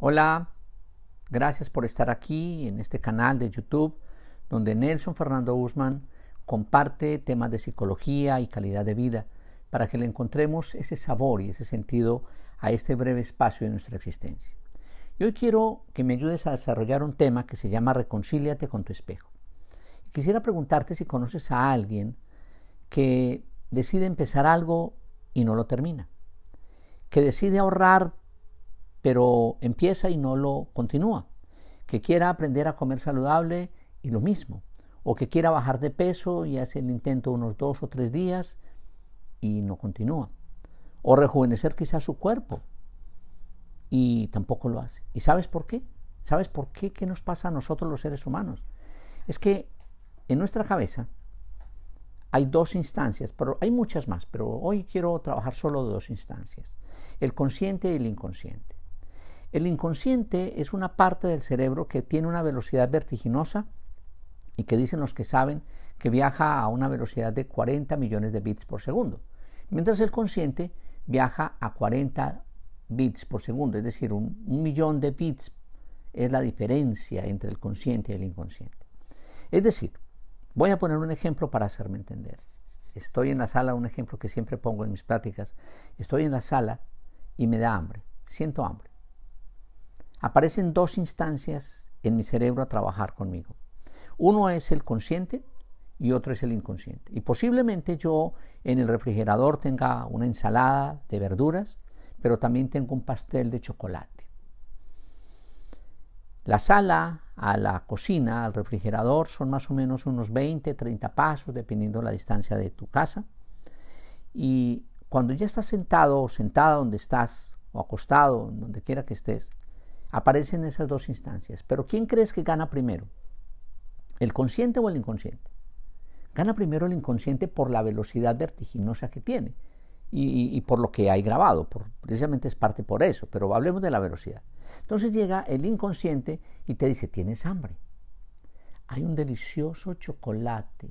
Hola, gracias por estar aquí en este canal de YouTube donde Nelson Fernando Guzmán comparte temas de psicología y calidad de vida para que le encontremos ese sabor y ese sentido a este breve espacio de nuestra existencia. Y hoy quiero que me ayudes a desarrollar un tema que se llama Reconcíliate con tu espejo. Quisiera preguntarte si conoces a alguien que decide empezar algo y no lo termina, que decide ahorrar pero empieza y no lo continúa. Que quiera aprender a comer saludable y lo mismo. O que quiera bajar de peso y hace el intento unos dos o tres días y no continúa. O rejuvenecer quizás su cuerpo y tampoco lo hace. ¿Y sabes por qué? ¿Sabes por qué? ¿Qué nos pasa a nosotros los seres humanos? Es que en nuestra cabeza hay dos instancias, pero hay muchas más, pero hoy quiero trabajar solo de dos instancias, el consciente y el inconsciente. El inconsciente es una parte del cerebro que tiene una velocidad vertiginosa y que dicen los que saben que viaja a una velocidad de 40 millones de bits por segundo, mientras el consciente viaja a 40 bits por segundo, es decir, un, millón de bits es la diferencia entre el consciente y el inconsciente. Es decir, voy a poner un ejemplo para hacerme entender. Estoy en la sala, un ejemplo que siempre pongo en mis prácticas, estoy en la sala y me da hambre, siento hambre aparecen dos instancias en mi cerebro a trabajar conmigo. Uno es el consciente y otro es el inconsciente. Y posiblemente yo en el refrigerador tenga una ensalada de verduras, pero también tengo un pastel de chocolate. La sala a la cocina, al refrigerador, son más o menos unos 20, 30 pasos, dependiendo la distancia de tu casa. Y cuando ya estás sentado o sentada donde estás, o acostado, donde quiera que estés, Aparecen esas dos instancias. Pero ¿quién crees que gana primero? ¿El consciente o el inconsciente? Gana primero el inconsciente por la velocidad vertiginosa que tiene y, por lo que hay grabado. precisamente es parte por eso, pero hablemos de la velocidad. Entonces llega el inconsciente y te dice, tienes hambre. Hay un delicioso chocolate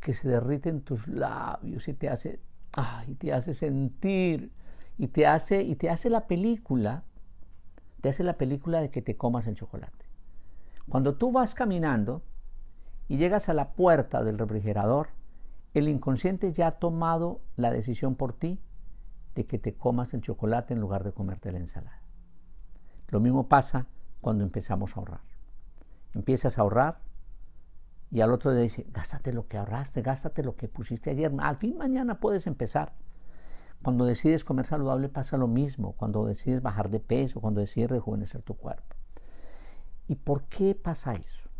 que se derrite en tus labios y te hace, ay, te hace sentir y te hace, y te hace la película te hace la película de que te comas el chocolate. Cuando tú vas caminando y llegas a la puerta del refrigerador, el inconsciente ya ha tomado la decisión por ti de que te comas el chocolate en lugar de comerte la ensalada. Lo mismo pasa cuando empezamos a ahorrar. Empiezas a ahorrar y al otro le dice, gástate lo que ahorraste, gástate lo que pusiste ayer. Al fin mañana puedes empezar. Cuando decides comer saludable pasa lo mismo, cuando decides bajar de peso, cuando decides rejuvenecer tu cuerpo. ¿Y por qué pasa eso?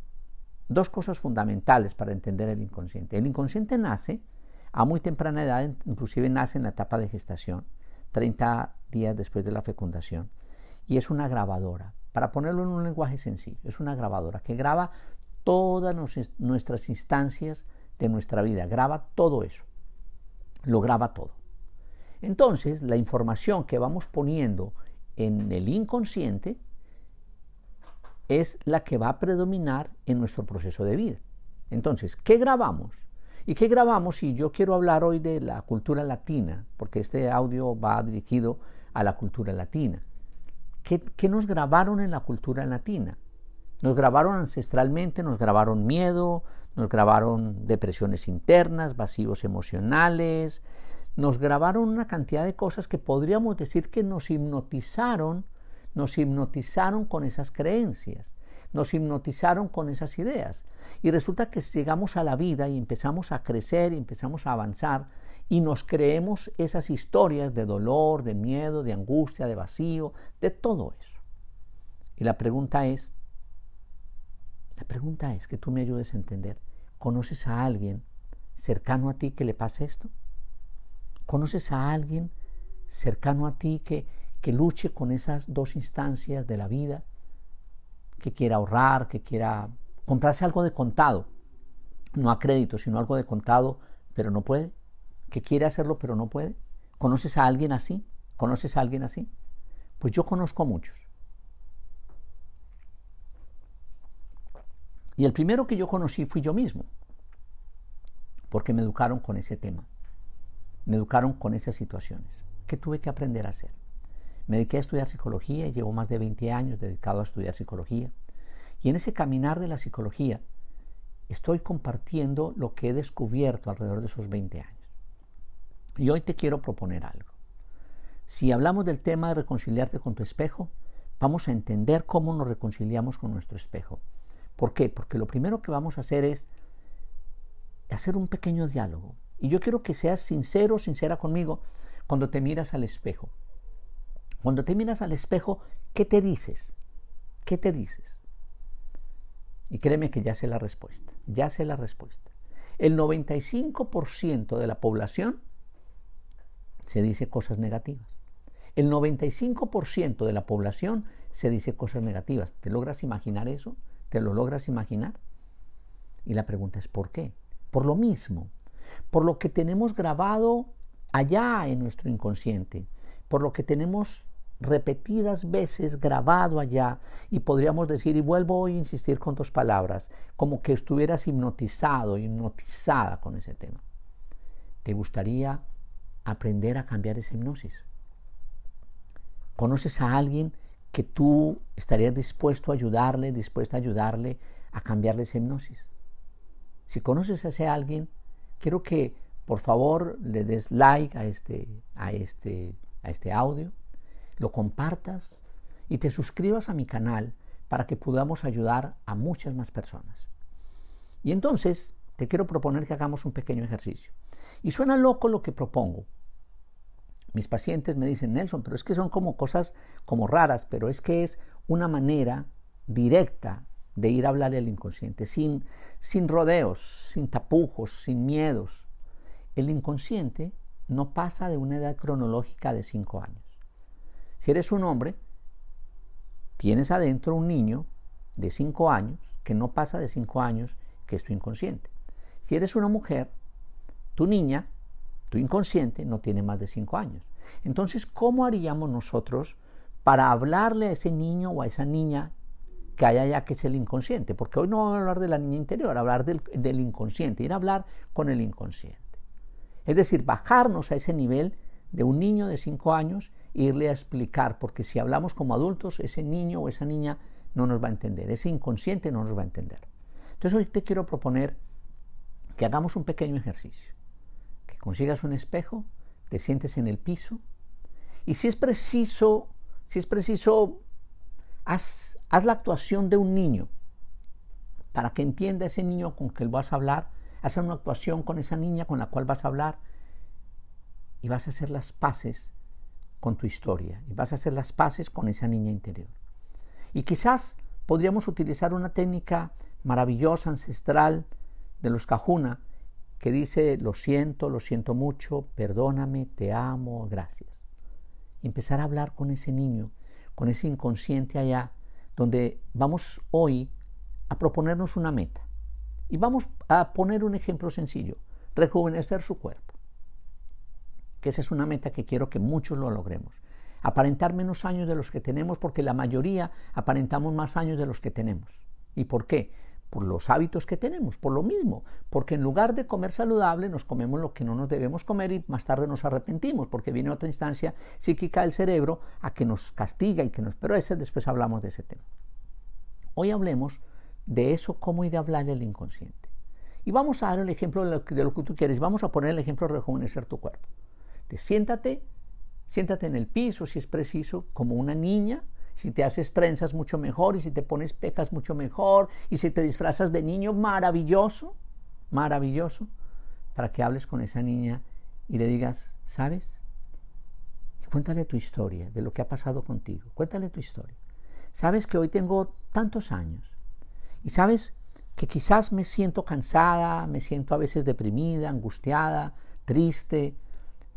Dos cosas fundamentales para entender el inconsciente. El inconsciente nace a muy temprana edad, inclusive nace en la etapa de gestación, 30 días después de la fecundación, y es una grabadora. Para ponerlo en un lenguaje sencillo, es una grabadora que graba todas nuestras instancias de nuestra vida, graba todo eso, lo graba todo. Entonces, la información que vamos poniendo en el inconsciente es la que va a predominar en nuestro proceso de vida. Entonces, ¿qué grabamos? ¿Y qué grabamos? si yo quiero hablar hoy de la cultura latina, porque este audio va dirigido a la cultura latina. ¿Qué, qué nos grabaron en la cultura latina? Nos grabaron ancestralmente, nos grabaron miedo, nos grabaron depresiones internas, vacíos emocionales, nos grabaron una cantidad de cosas que podríamos decir que nos hipnotizaron, nos hipnotizaron con esas creencias, nos hipnotizaron con esas ideas. Y resulta que llegamos a la vida y empezamos a crecer y empezamos a avanzar y nos creemos esas historias de dolor, de miedo, de angustia, de vacío, de todo eso. Y la pregunta es, la pregunta es que tú me ayudes a entender, ¿conoces a alguien cercano a ti que le pase esto? ¿Conoces a alguien cercano a ti que, luche con esas dos instancias de la vida? Que quiera ahorrar, que quiera comprarse algo de contado, no a crédito, sino algo de contado, pero no puede, que quiere hacerlo, pero no puede. ¿Conoces a alguien así? ¿Conoces a alguien así? Pues yo conozco a muchos. Y el primero que yo conocí fui yo mismo, porque me educaron con ese tema me educaron con esas situaciones. ¿Qué tuve que aprender a hacer? Me dediqué a estudiar psicología y llevo más de 20 años dedicado a estudiar psicología. Y en ese caminar de la psicología estoy compartiendo lo que he descubierto alrededor de esos 20 años. Y hoy te quiero proponer algo. Si hablamos del tema de reconciliarte con tu espejo, vamos a entender cómo nos reconciliamos con nuestro espejo. ¿Por qué? Porque lo primero que vamos a hacer es hacer un pequeño diálogo, y yo quiero que seas sincero, sincera conmigo, cuando te miras al espejo. Cuando te miras al espejo, ¿qué te dices? ¿Qué te dices? Y créeme que ya sé la respuesta, ya sé la respuesta. El 95% de la población se dice cosas negativas. El 95% de la población se dice cosas negativas. ¿Te logras imaginar eso? ¿Te lo logras imaginar? Y la pregunta es, ¿por qué? Por lo mismo, por lo que tenemos grabado allá en nuestro inconsciente, por lo que tenemos repetidas veces grabado allá y podríamos decir, y vuelvo a insistir con dos palabras, como que estuvieras hipnotizado, hipnotizada con ese tema. ¿Te gustaría aprender a cambiar esa hipnosis? ¿Conoces a alguien que tú estarías dispuesto a ayudarle, dispuesta a ayudarle a cambiarle esa hipnosis? Si conoces a ese alguien, quiero que por favor le des like a este, a este, a este audio, lo compartas y te suscribas a mi canal para que podamos ayudar a muchas más personas. Y entonces te quiero proponer que hagamos un pequeño ejercicio. Y suena loco lo que propongo. Mis pacientes me dicen, Nelson, pero es que son como cosas como raras, pero es que es una manera directa de ir a hablarle al inconsciente, sin, sin rodeos, sin tapujos, sin miedos. El inconsciente no pasa de una edad cronológica de 5 años. Si eres un hombre, tienes adentro un niño de 5 años que no pasa de 5 años, que es tu inconsciente. Si eres una mujer, tu niña, tu inconsciente, no tiene más de 5 años. Entonces, ¿cómo haríamos nosotros para hablarle a ese niño o a esa niña que haya ya que es el inconsciente, porque hoy no vamos a hablar de la niña interior, hablar del, del inconsciente, ir a hablar con el inconsciente. Es decir, bajarnos a ese nivel de un niño de 5 años e irle a explicar, porque si hablamos como adultos, ese niño o esa niña no nos va a entender, ese inconsciente no nos va a entender. Entonces hoy te quiero proponer que hagamos un pequeño ejercicio, que consigas un espejo, te sientes en el piso y si es preciso, si es preciso Haz, la actuación de un niño para que entienda ese niño con que vas a hablar. Haz una actuación con esa niña con la cual vas a hablar y vas a hacer las paces con tu historia y vas a hacer las paces con esa niña interior. Y quizás podríamos utilizar una técnica maravillosa, ancestral de los cajuna, que dice, lo siento, lo siento mucho, perdóname, te amo, gracias. empezar a hablar con ese niño con ese inconsciente allá, donde vamos hoy a proponernos una meta. Y vamos a poner un ejemplo sencillo, rejuvenecer su cuerpo, que esa es una meta que quiero que muchos lo logremos. Aparentar menos años de los que tenemos porque la mayoría aparentamos más años de los que tenemos. ¿Y por qué? por los hábitos que tenemos, por lo mismo, porque en lugar de comer saludable nos comemos lo que no nos debemos comer y más tarde nos arrepentimos, porque viene otra instancia psíquica del cerebro a que nos castiga y que nos... Pero después hablamos de ese tema. Hoy hablemos de eso, cómo y de hablarle al inconsciente. Y vamos a dar el ejemplo de lo, que, tú quieres, vamos a poner el ejemplo de rejuvenecer tu cuerpo. Te siéntate, siéntate en el piso si es preciso, como una niña, si te haces trenzas, mucho mejor. Y si te pones pecas, mucho mejor. Y si te disfrazas de niño, maravilloso. Maravilloso. Para que hables con esa niña y le digas, ¿sabes? Cuéntale tu historia, de lo que ha pasado contigo. Cuéntale tu historia. Sabes que hoy tengo tantos años. Y sabes que quizás me siento cansada, me siento a veces deprimida, angustiada, triste,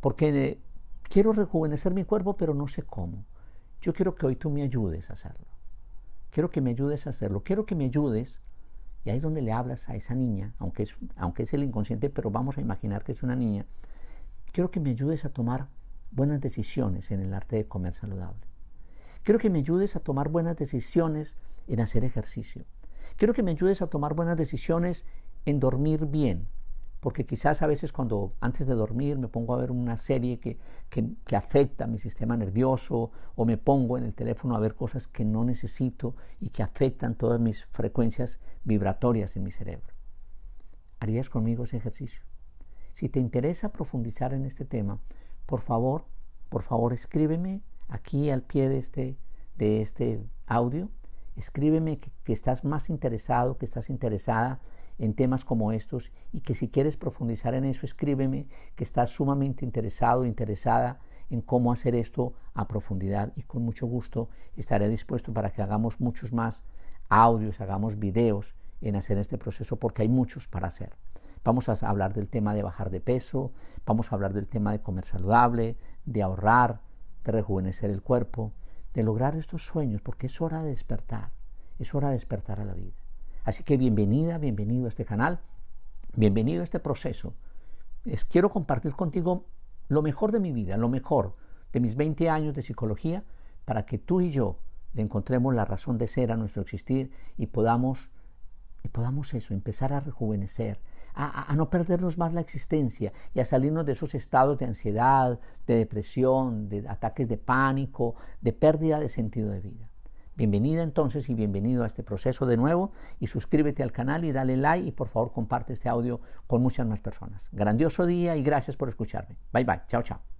porque quiero rejuvenecer mi cuerpo, pero no sé cómo. Yo quiero que hoy tú me ayudes a hacerlo. Quiero que me ayudes a hacerlo. Quiero que me ayudes. Y ahí es donde le hablas a esa niña, aunque es, aunque es el inconsciente, pero vamos a imaginar que es una niña. Quiero que me ayudes a tomar buenas decisiones en el arte de comer saludable. Quiero que me ayudes a tomar buenas decisiones en hacer ejercicio. Quiero que me ayudes a tomar buenas decisiones en dormir bien, porque quizás a veces cuando antes de dormir me pongo a ver una serie que, afecta mi sistema nervioso o me pongo en el teléfono a ver cosas que no necesito y que afectan todas mis frecuencias vibratorias en mi cerebro. ¿Harías conmigo ese ejercicio? Si te interesa profundizar en este tema, por favor, por favor escríbeme aquí al pie de este, de este audio, escríbeme que estás más interesado, que estás interesada en temas como estos y que si quieres profundizar en eso, escríbeme, que estás sumamente interesado, interesada en cómo hacer esto a profundidad y con mucho gusto estaré dispuesto para que hagamos muchos más audios, hagamos videos en hacer este proceso porque hay muchos para hacer. Vamos a hablar del tema de bajar de peso, vamos a hablar del tema de comer saludable, de ahorrar, de rejuvenecer el cuerpo, de lograr estos sueños, porque es hora de despertar, es hora de despertar a la vida. Así que bienvenida, bienvenido a este canal, bienvenido a este proceso. quiero compartir contigo lo mejor de mi vida, lo mejor de mis 20 años de psicología, para que tú y yo le encontremos la razón de ser a nuestro existir y podamos, y podamos eso, empezar a rejuvenecer, a, no perdernos más la existencia y a salirnos de esos estados de ansiedad, de depresión, de ataques de pánico, de pérdida de sentido de vida. Bienvenida entonces y bienvenido a este proceso de nuevo y suscríbete al canal y dale like y por favor comparte este audio con muchas más personas. Grandioso día y gracias por escucharme. Bye bye, chao chao.